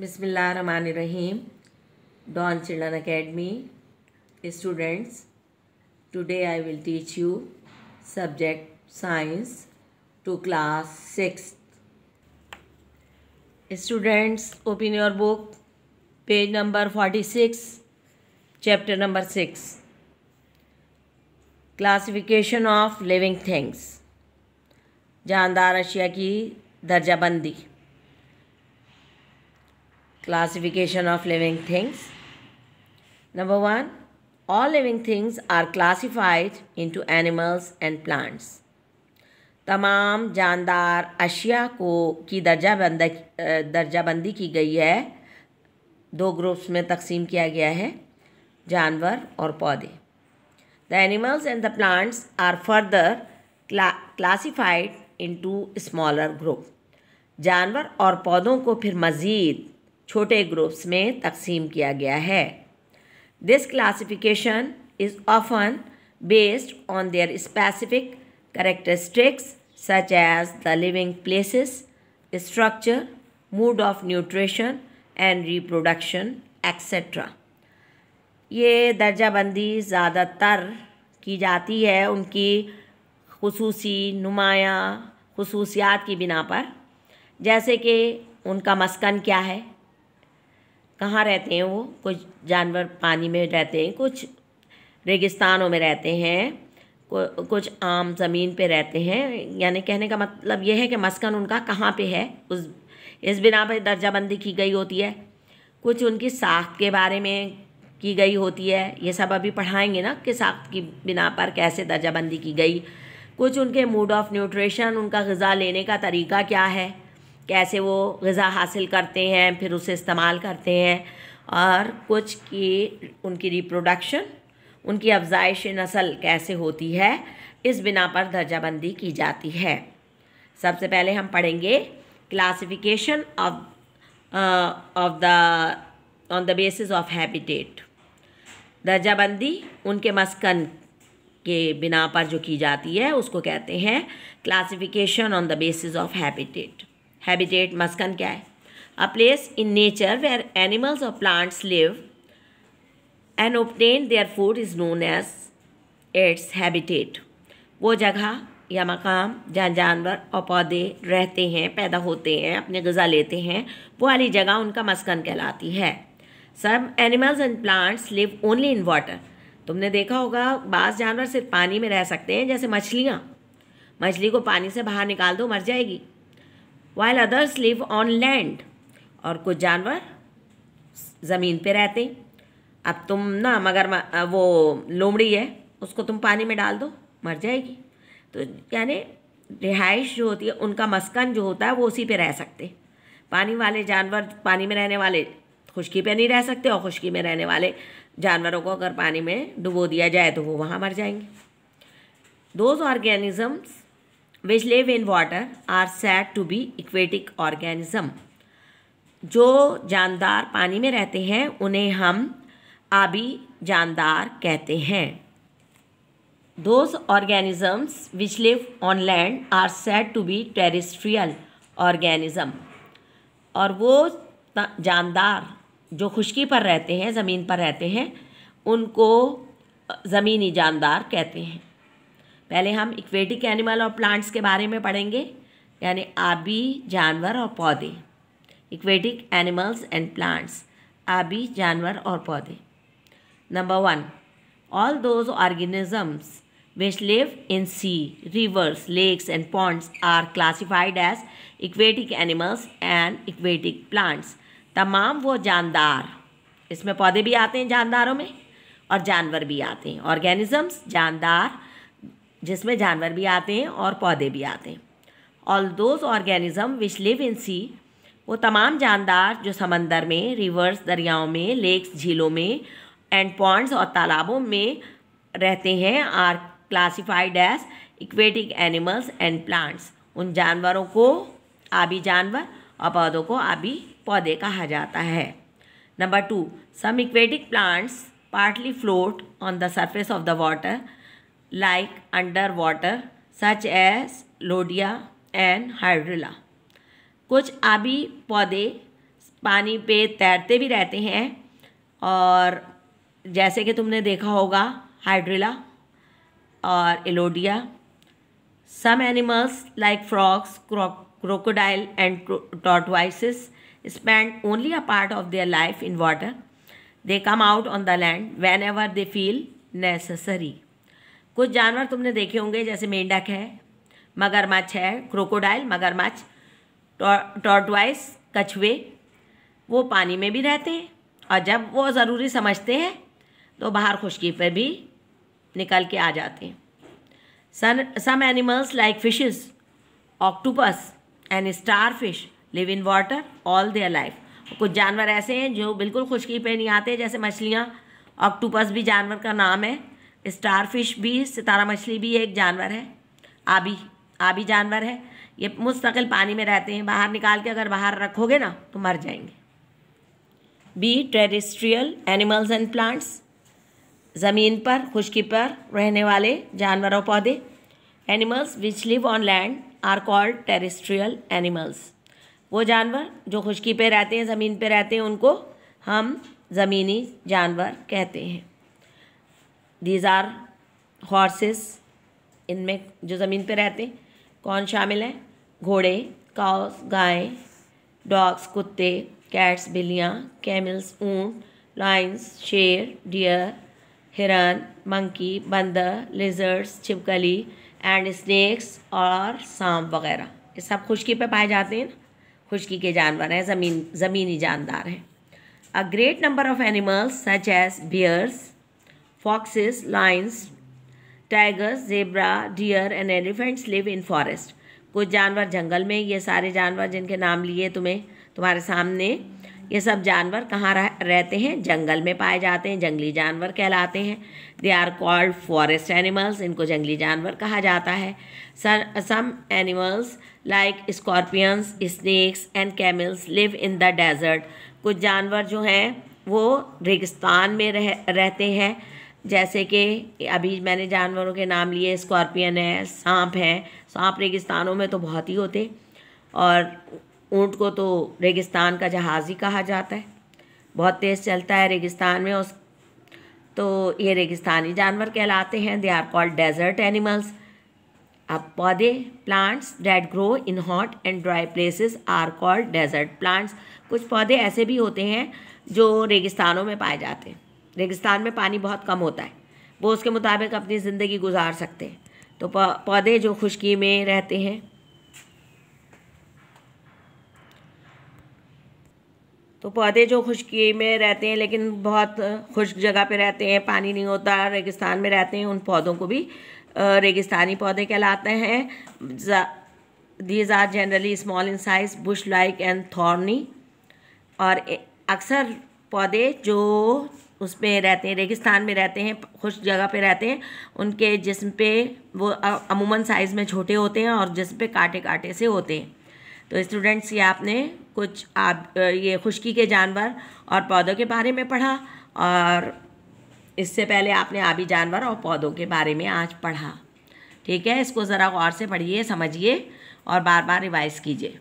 बिस्मिल्लाह रहीम Don children academy students today I will teach you subject science to class six students open your book page number forty six chapter number six classification of living things जानदार अशिया की दर्जाबंदी Classification of living things. Number one, all living things are classified into animals and plants. तमाम जानदार अशिया को की दर्जा बंद दर्जा बंदी की गई है दो ग्रुप्स में तकसीम किया गया है जानवर और पौधे the animals and the plants are further classified into smaller group जानवर और पौधों को फिर मज़ीद छोटे ग्रुप्स में तकसीम किया गया है this classification is often based on their specific characteristics such as the living places, structure mood of nutrition and reproduction etcetera ये दर्जाबंदी ज़्यादातर की जाती है उनकी खसूसी नुमाया खसूसियात की बिना पर जैसे कि उनका मस्कन क्या है कहाँ रहते हैं वो कुछ जानवर पानी में रहते हैं कुछ रेगिस्तानों में रहते हैं कुछ आम ज़मीन पे रहते हैं यानी कहने का मतलब यह है कि मस्कन उनका कहाँ पे है उस इस बिना पर दर्जाबंदी की गई होती है कुछ उनकी साख के बारे में की गई होती है ये सब अभी पढ़ाएंगे ना कि साख की बिना पर कैसे दर्जाबंदी की गई कुछ उनके मूड ऑफ न्यूट्रिशन उनका गज़ा लेने का तरीका क्या है कैसे वो ग़ा हासिल करते हैं फिर उसे इस्तेमाल करते हैं और कुछ की उनकी रिप्रोडक्शन उनकी अफजाइश नस्ल कैसे होती है इस बिना पर दर्जाबंदी की जाती है सबसे पहले हम पढ़ेंगे classification of of the on the basis of habitat दर्जाबंदी उनके मस्कन के बिना पर जो की जाती है उसको कहते हैं classification on the basis of habitat habitat मस्कन क्या है a place in nature where animals और plants live and obtain their food is known as its habitat वो जगह या मकाम जहाँ जानवर और पौधे रहते हैं पैदा होते हैं अपने गज़ा लेते हैं वो वाली जगह उनका मस्कन कहलाती है सब animals and plants live only in water तुमने देखा होगा बास जानवर सिर्फ पानी में रह सकते हैं जैसे मछलियाँ मछली को पानी से बाहर निकाल दो मर जाएगी while others live on land और कुछ जानवर ज़मीन पे रहते अब तुम ना मगर वो लोमड़ी है उसको तुम पानी में डाल दो मर जाएगी तो यानी रिहाइश जो होती है उनका मस्कन जो होता है वो उसी पे रह सकते पानी वाले जानवर पानी में रहने वाले खुश्की पे नहीं रह सकते और खुश्की में रहने वाले जानवरों को अगर पानी में डुबो दिया जाए तो वो वहाँ मर जाएंगे those organisms which live in water are said to be aquatic organism जो जानदार पानी में रहते हैं उन्हें हम आबी जानदार कहते हैं those organisms which live on land are said to be terrestrial organism और वो जानदार जो खुश्की पर रहते हैं ज़मीन पर रहते हैं उनको ज़मीनी जानदार कहते हैं पहले हम इक्वेटिक एनिमल और प्लांट्स के बारे में पढ़ेंगे यानी आबी जानवर और पौधे इक्वेटिक एनिमल्स एंड प्लांट्स आबी जानवर और पौधे number one all those organisms which live in sea rivers lakes and ponds are classified as aquatic animals and aquatic plants तमाम वो जानदार इसमें पौधे भी आते हैं जानदारों में और जानवर भी आते हैं ऑर्गेनिजम्स जानदार जिसमें जानवर भी आते हैं और पौधे भी आते हैं all those organism which live in sea वो तमाम जानदार जो समंदर में रिवर्स दरियाओं में लेक्स झीलों में एंड पॉन्ड्स और तालाबों में रहते हैं are classified as aquatic animals and plants उन जानवरों को आबी जानवर और पौधों को आबी पौधे कहा जाता है number two some aquatic plants partly float on the surface of the water like underwater such as elodea and hydrilla कुछ आबी पौधे पानी पे तैरते भी रहते हैं और जैसे कि तुमने देखा होगा हाइड्रिला और elodea some animals like frogs crocodile and tortoises spend only a part of their life in water. They come out on the land whenever they feel necessary. कुछ जानवर तुमने देखे होंगे जैसे मेंढक है मगरमच्छ है क्रोकोडाइल मगरमच्छ टॉर्टवाइस कछुए वो पानी में भी रहते हैं और जब वो ज़रूरी समझते हैं तो बाहर खुशकी पर भी निकल के आ जाते हैं सन some animals like fishes octopus and starfish live in water all their life कुछ जानवर ऐसे हैं जो बिल्कुल खुशकी पे नहीं आते जैसे मछलियाँ ऑक्टोपस भी जानवर का नाम है स्टार फिश भी सितारा मछली भी एक जानवर है आबी आबी जानवर है ये मुस्तकिल पानी में रहते हैं बाहर निकाल के अगर बाहर रखोगे ना तो मर जाएंगे be terrestrial animals and plants ज़मीन पर खुशकी पर रहने वाले जानवर और पौधे animals which live on land are called terrestrial animals वो जानवर जो खुशकी पर रहते हैं ज़मीन पर रहते हैं उनको हम ज़मीनी जानवर कहते हैं दीज आर हॉर्सेस इनमें जो ज़मीन पे रहते हैं कौन शामिल हैं घोड़े काउस गाय डॉग्स कुत्ते कैट्स बिल्लियाँ कैमल्स ऊन लाइन्स शेर डियर हिरन मंकी बंदर लिजर्ड्स छिपकली एंड स्नैक्स और सांप वगैरह ये सब खुशकी पे पाए जाते हैं खुशकी के जानवर हैं ज़मीन ज़मीनी जानदार हैं a great number of animals such as bears Foxes, lions, tigers, zebra, deer and elephants live in forest. कुछ जानवर जंगल में ये सारे जानवर जिनके नाम लिए तुम्हें तुम्हारे सामने ये सब जानवर कहाँ रह, रहते हैं जंगल में पाए जाते हैं जंगली जानवर कहलाते हैं they are called forest animals इनको जंगली जानवर कहा जाता है some animals like scorpions snakes and camels live in the desert कुछ जानवर जो हैं वो रेगिस्तान में रह रहते हैं जैसे कि अभी मैंने जानवरों के नाम लिए स्कॉर्पियन है सांप है सांप रेगिस्तानों में तो बहुत ही होते और ऊँट को तो रेगिस्तान का जहाज़ ही कहा जाता है बहुत तेज़ चलता है रेगिस्तान में उस तो ये रेगिस्तानी जानवर कहलाते हैं they are called desert animals अब पौधे plants that grow in hot and dry places are called desert plants कुछ पौधे ऐसे भी होते हैं जो रेगिस्तानों में पाए जाते हैं रेगिस्तान में पानी बहुत कम होता है वो उसके मुताबिक अपनी ज़िंदगी गुजार सकते हैं तो पौधे जो खुश्की में रहते हैं तो पौधे जो खुश्की में रहते हैं लेकिन बहुत खुश्क जगह पे रहते हैं पानी नहीं होता रेगिस्तान में रहते हैं उन पौधों को भी रेगिस्तानी पौधे कहलाते हैं these are generally small in size bush like and thorny और अक्सर पौधे जो उस पर रहते हैं रेगिस्तान में रहते हैं खुश जगह पे रहते हैं उनके जिसम पे वो अमूमन साइज़ में छोटे होते हैं और जिसम पे कांटे काटे से होते हैं तो स्टूडेंट्स ये आपने कुछ आप ये खुश्की के जानवर और पौधों के बारे में पढ़ा और इससे पहले आपने आबी जानवर और पौधों के बारे में आज पढ़ा ठीक है इसको ज़रा गौर से पढ़िए समझिए और बार बार रिवाइज़ कीजिए